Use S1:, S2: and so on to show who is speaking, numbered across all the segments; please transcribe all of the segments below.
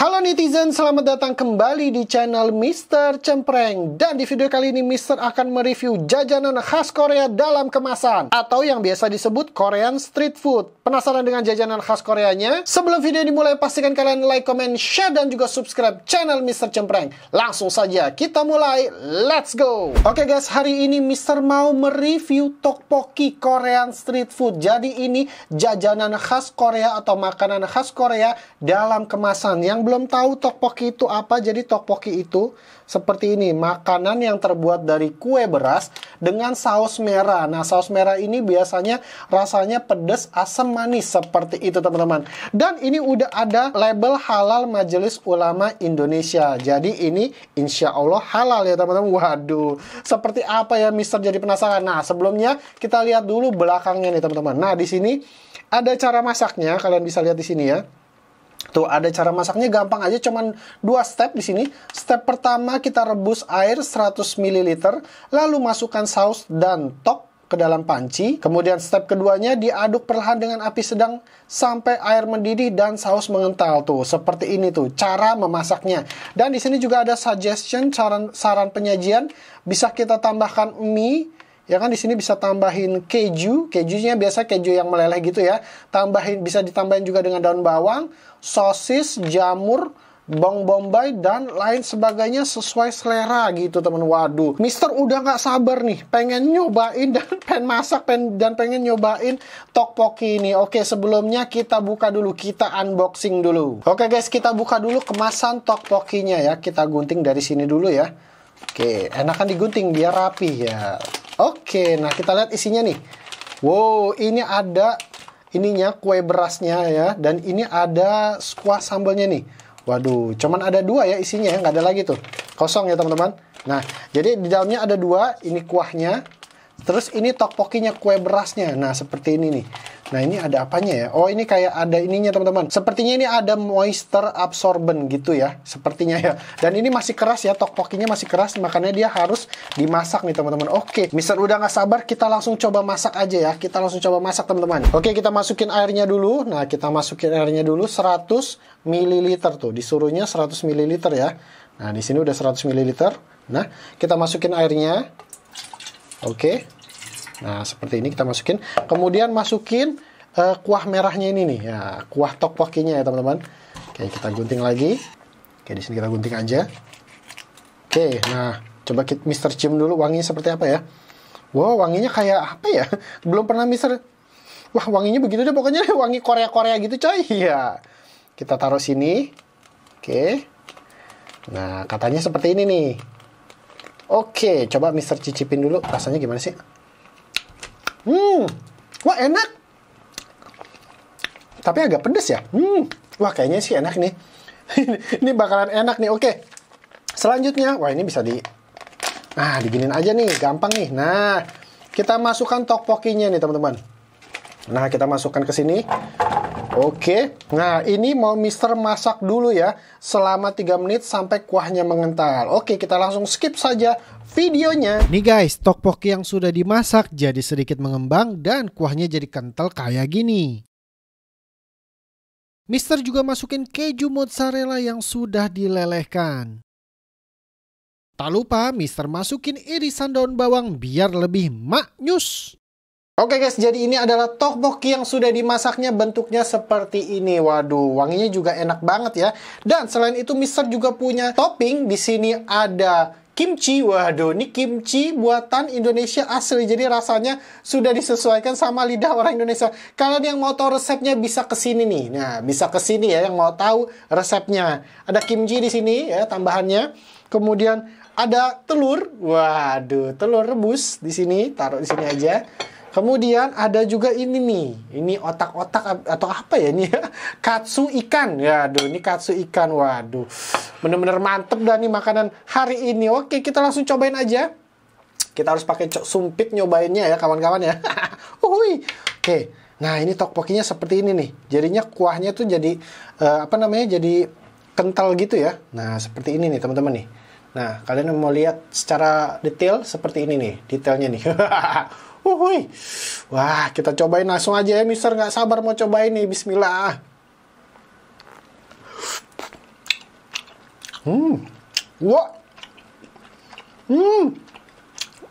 S1: Halo netizen, selamat datang kembali di channel Mr. Cempreng Dan di video kali ini Mr. akan mereview jajanan khas Korea dalam kemasan Atau yang biasa disebut Korean Street Food Penasaran dengan jajanan khas Koreanya? Sebelum video dimulai pastikan kalian like, comment, share, dan juga subscribe channel Mr. Cempreng Langsung saja kita mulai, let's go! Oke guys, hari ini Mr. mau mereview tteokbokki Korean Street Food Jadi ini jajanan khas Korea atau makanan khas Korea dalam kemasan yang belum tahu tokpoki itu apa, jadi tokpoki itu seperti ini, makanan yang terbuat dari kue beras dengan saus merah. Nah, saus merah ini biasanya rasanya pedas, asam manis seperti itu, teman-teman. Dan ini udah ada label halal Majelis Ulama Indonesia. Jadi ini insya Allah halal ya, teman-teman. Waduh, seperti apa ya, Mister jadi penasaran. Nah, sebelumnya kita lihat dulu belakangnya nih, teman-teman. Nah, di sini ada cara masaknya, kalian bisa lihat di sini ya. Tuh ada cara masaknya gampang aja cuman dua step di sini. Step pertama kita rebus air 100 ml, lalu masukkan saus dan tok ke dalam panci. Kemudian step keduanya diaduk perlahan dengan api sedang sampai air mendidih dan saus mengental tuh. Seperti ini tuh cara memasaknya. Dan di sini juga ada suggestion saran saran penyajian bisa kita tambahkan mie ya kan di sini bisa tambahin keju kejunya biasa keju yang meleleh gitu ya tambahin bisa ditambahin juga dengan daun bawang sosis jamur bong bombay dan lain sebagainya sesuai selera gitu temen waduh Mister udah nggak sabar nih pengen nyobain dan pengen masak pen, dan pengen nyobain tokpoki ini oke sebelumnya kita buka dulu kita unboxing dulu oke guys kita buka dulu kemasan tokpokinya ya kita gunting dari sini dulu ya oke enakan digunting biar rapi ya Oke, nah kita lihat isinya nih. Wow, ini ada ininya kue berasnya ya dan ini ada kuah sambalnya nih. Waduh, cuman ada dua ya isinya ya, nggak ada lagi tuh. Kosong ya teman-teman. Nah, jadi di dalamnya ada dua, ini kuahnya, terus ini tokpokinya kue berasnya. Nah, seperti ini nih. Nah ini ada apanya ya? Oh ini kayak ada ininya teman-teman. Sepertinya ini ada moisture absorbent gitu ya. Sepertinya ya. Dan ini masih keras ya. tok masih keras. Makanya dia harus dimasak nih teman-teman. Oke. Mister udah nggak sabar. Kita langsung coba masak aja ya. Kita langsung coba masak teman-teman. Oke kita masukin airnya dulu. Nah kita masukin airnya dulu 100 ml tuh. Disuruhnya 100 ml ya. Nah di sini udah 100 ml. Nah kita masukin airnya. Oke. Nah, seperti ini kita masukin. Kemudian masukin uh, kuah merahnya ini nih, ya, kuah tteokbokkinya ya, teman-teman. Oke, kita gunting lagi. Oke, di sini kita gunting aja. Oke, nah, coba kita Mister Cim dulu wanginya seperti apa ya. Wow, wanginya kayak apa ya? Belum pernah Mister Wah, wanginya begitu deh pokoknya wangi Korea-Korea gitu, coy. Iya. Kita taruh sini. Oke. Nah, katanya seperti ini nih. Oke, coba Mister cicipin dulu rasanya gimana sih? Hmm, wah enak. Tapi agak pedes ya. Hmm, wah kayaknya sih enak nih. ini bakalan enak nih. Oke, selanjutnya, wah ini bisa di, nah diginin aja nih, gampang nih. Nah, kita masukkan tokpokinya nih teman-teman. Nah, kita masukkan ke sini. Oke, nah ini mau Mister masak dulu ya selama 3 menit sampai kuahnya mengental. Oke, kita langsung skip saja videonya. Nih guys, tteokbokki yang sudah dimasak jadi sedikit mengembang dan kuahnya jadi kental kayak gini. Mister juga masukin keju mozzarella yang sudah dilelehkan. Tak lupa Mister masukin irisan daun bawang biar lebih maknyus. Oke guys, jadi ini adalah tteokbokki yang sudah dimasaknya bentuknya seperti ini. Waduh, wanginya juga enak banget ya. Dan selain itu Mister juga punya topping. Di sini ada kimchi. Waduh, ini kimchi buatan Indonesia asli. Jadi rasanya sudah disesuaikan sama lidah orang Indonesia. Kalian yang mau tahu resepnya bisa ke sini nih. Nah, bisa ke sini ya yang mau tahu resepnya. Ada kimchi di sini ya tambahannya. Kemudian ada telur. Waduh, telur rebus di sini, taruh di sini aja. Kemudian ada juga ini nih, ini otak-otak atau apa ya ini Katsu ikan. Ya, aduh ini katsu ikan. Waduh. Bener-bener mantep dah nih makanan hari ini. Oke, kita langsung cobain aja. Kita harus pakai sumpit nyobainnya ya kawan-kawan ya. Uhui. Oke. Nah, ini tokpokinya seperti ini nih. Jadinya kuahnya tuh jadi uh, apa namanya? Jadi kental gitu ya. Nah, seperti ini nih teman-teman nih. Nah, kalian mau lihat secara detail seperti ini nih, detailnya nih. Uhuy. Wah, kita cobain langsung aja ya, Mister. Nggak sabar mau cobain nih. Bismillah. Hmm. Wah. Hmm.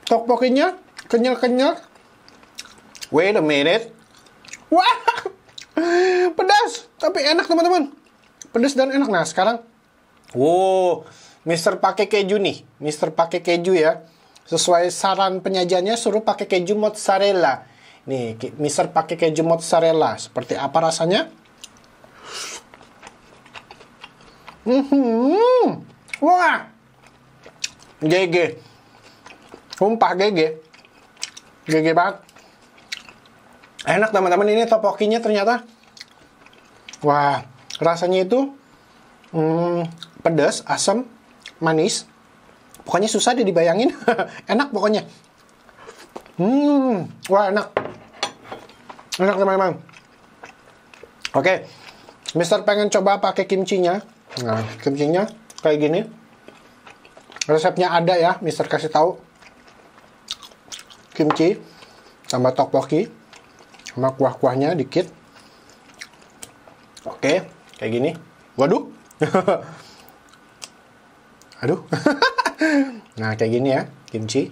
S1: Tokpokinya kenyal-kenyal. Wait a minute. Wah. Pedas, tapi enak, teman-teman. Pedas dan enak. Nah, sekarang Wow, Mister pakai keju nih. Mister pakai keju ya sesuai saran penyajiannya suruh pakai keju mozzarella. Nih, Mister pakai keju mozzarella. Seperti apa rasanya? Hmm, wah, GG, sumpah GG, GG banget. Enak teman-teman ini topokinya ternyata, wah rasanya itu hmm, pedas, asam, manis, Pokoknya susah deh dibayangin. enak pokoknya. Hmm, wah enak. Enak teman-teman. Oke. Mister pengen coba pakai kimchinya. Nah, kimchinya kayak gini. Resepnya ada ya, Mister kasih tahu. Kimchi sama tteokbokki sama kuah-kuahnya dikit. Oke, kayak gini. Waduh. Aduh. nah kayak gini ya kimchi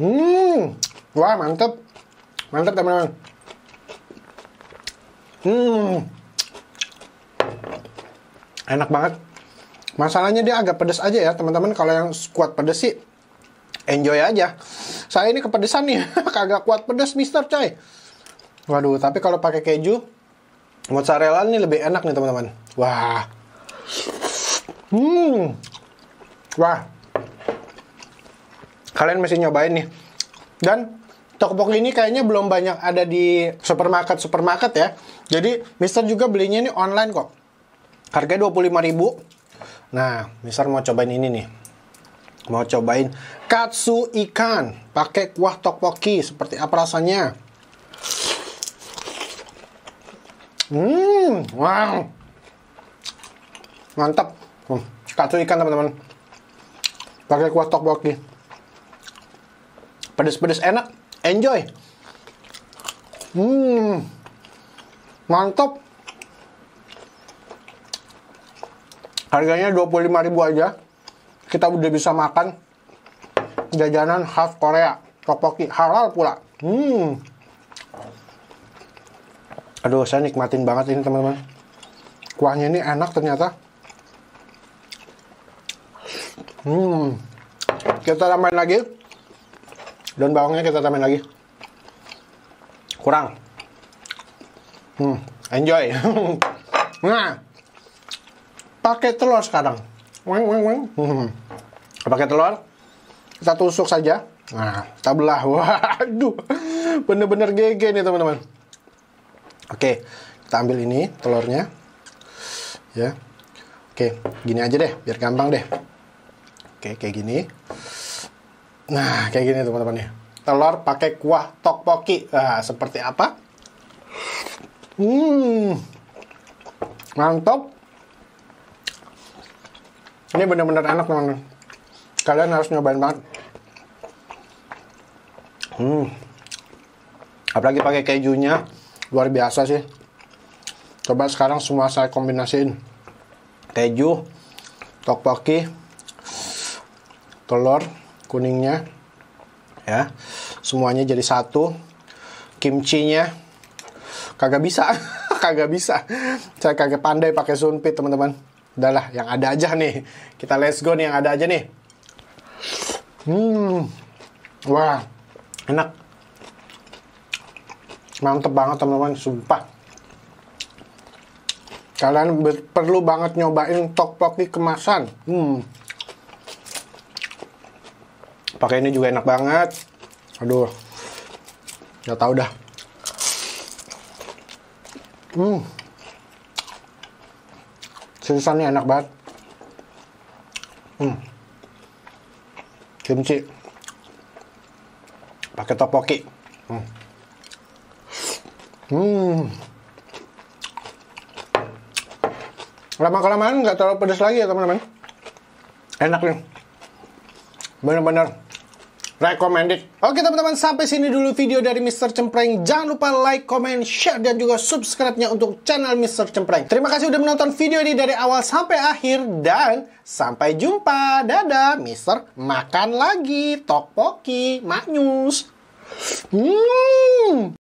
S1: hmm wah mantep mantep teman-teman hmm enak banget masalahnya dia agak pedes aja ya teman-teman kalau yang kuat pedes sih enjoy aja saya ini kepedesan nih kagak kuat pedes mister coy waduh tapi kalau pakai keju mozzarella ini lebih enak nih teman-teman wah hmm Wah, kalian mesti nyobain nih. Dan Tokpok ini kayaknya belum banyak ada di supermarket-supermarket ya. Jadi Mister juga belinya ini online kok. Harganya 25.000. Nah, Mister mau cobain ini nih. Mau cobain katsu ikan pakai kuah tokpoki. seperti apa rasanya? Hmm, wow. Mantap. Hmm, katsu ikan teman-teman pakai kuah tteokbokki pedes-pedes enak enjoy hmm mantap harganya 25 ribu aja kita udah bisa makan jajanan khas Korea tteokbokki halal pula hmm aduh saya nikmatin banget ini teman-teman kuahnya ini enak ternyata Hmm. Kita tambahin lagi. Daun bawangnya kita tambahin lagi. Kurang. Hmm. Enjoy. nah. Pakai telur sekarang. Weng weng weng. Hmm. Pakai telur. Kita tusuk saja. Nah, kita belah. Waduh. Bener-bener GG nih, teman-teman. Oke, kita ambil ini telurnya. Ya. Oke, gini aja deh, biar gampang deh. Oke, kayak gini. Nah, kayak gini teman-teman ya. Telur pakai kuah tteokbokki. Nah, seperti apa? Hmm. Mantap. Ini benar-benar enak, teman-teman. Kalian harus nyobain banget. Hmm. Apalagi pakai kejunya, luar biasa sih. Coba sekarang semua saya kombinasiin. Keju, tteokbokki, telur kuningnya ya semuanya jadi satu kimchinya kagak bisa kagak bisa saya kagak pandai pakai sunpit teman-teman udahlah yang ada aja nih kita let's go nih yang ada aja nih hmm wah enak mantep banget teman-teman sumpah kalian perlu banget nyobain tokpoki kemasan. Hmm pakai ini juga enak banget aduh nggak tahu dah hmm seriusannya enak banget hmm kimchi pakai topoki hmm. hmm. lama kelamaan nggak terlalu pedas lagi ya teman-teman enak nih bener-bener recommended. Oke teman-teman, sampai sini dulu video dari Mr. Cempreng. Jangan lupa like, comment, share, dan juga subscribe-nya untuk channel Mr. Cempreng. Terima kasih sudah menonton video ini dari awal sampai akhir. Dan sampai jumpa. Dadah, Mr. Makan lagi. Tokpoki, Maknyus. Hmm.